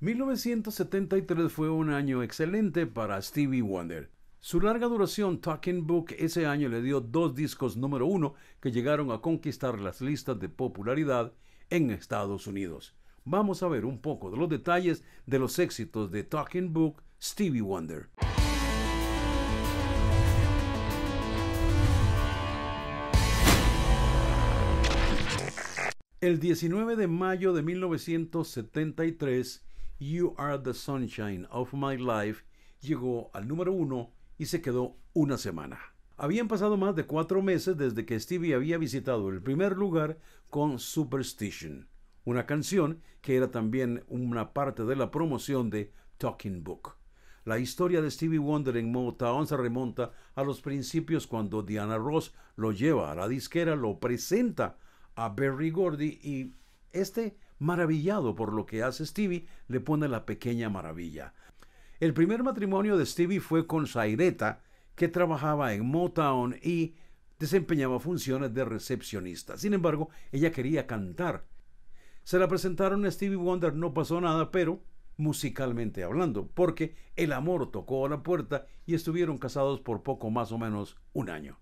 1973 fue un año excelente para Stevie Wonder. Su larga duración Talking Book ese año le dio dos discos número uno que llegaron a conquistar las listas de popularidad en Estados Unidos. Vamos a ver un poco de los detalles de los éxitos de Talking Book Stevie Wonder. El 19 de mayo de 1973, You Are the Sunshine of My Life llegó al número uno y se quedó una semana. Habían pasado más de cuatro meses desde que Stevie había visitado el primer lugar con Superstition, una canción que era también una parte de la promoción de Talking Book. La historia de Stevie Wonder en Motown se remonta a los principios cuando Diana Ross lo lleva a la disquera, lo presenta a Berry Gordy y este maravillado por lo que hace Stevie, le pone la pequeña maravilla. El primer matrimonio de Stevie fue con Zaireta, que trabajaba en Motown y desempeñaba funciones de recepcionista. Sin embargo, ella quería cantar. Se la presentaron a Stevie Wonder, no pasó nada, pero musicalmente hablando, porque el amor tocó a la puerta y estuvieron casados por poco más o menos un año.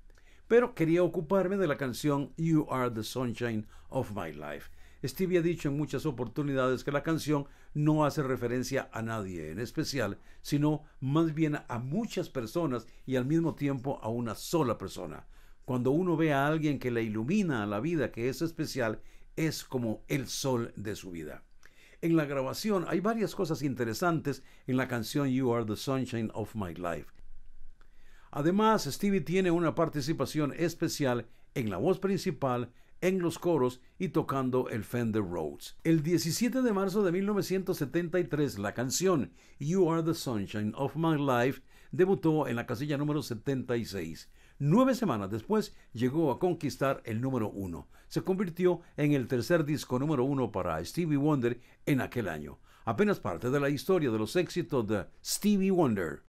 Pero quería ocuparme de la canción You Are the Sunshine of My Life. Stevie ha dicho en muchas oportunidades que la canción no hace referencia a nadie en especial, sino más bien a muchas personas y al mismo tiempo a una sola persona. Cuando uno ve a alguien que le ilumina a la vida que es especial, es como el sol de su vida. En la grabación hay varias cosas interesantes en la canción You Are the Sunshine of My Life. Además, Stevie tiene una participación especial en la voz principal, en los coros y tocando el Fender Rhodes. El 17 de marzo de 1973, la canción You Are the Sunshine of My Life debutó en la casilla número 76. Nueve semanas después llegó a conquistar el número uno. Se convirtió en el tercer disco número uno para Stevie Wonder en aquel año. Apenas parte de la historia de los éxitos de Stevie Wonder.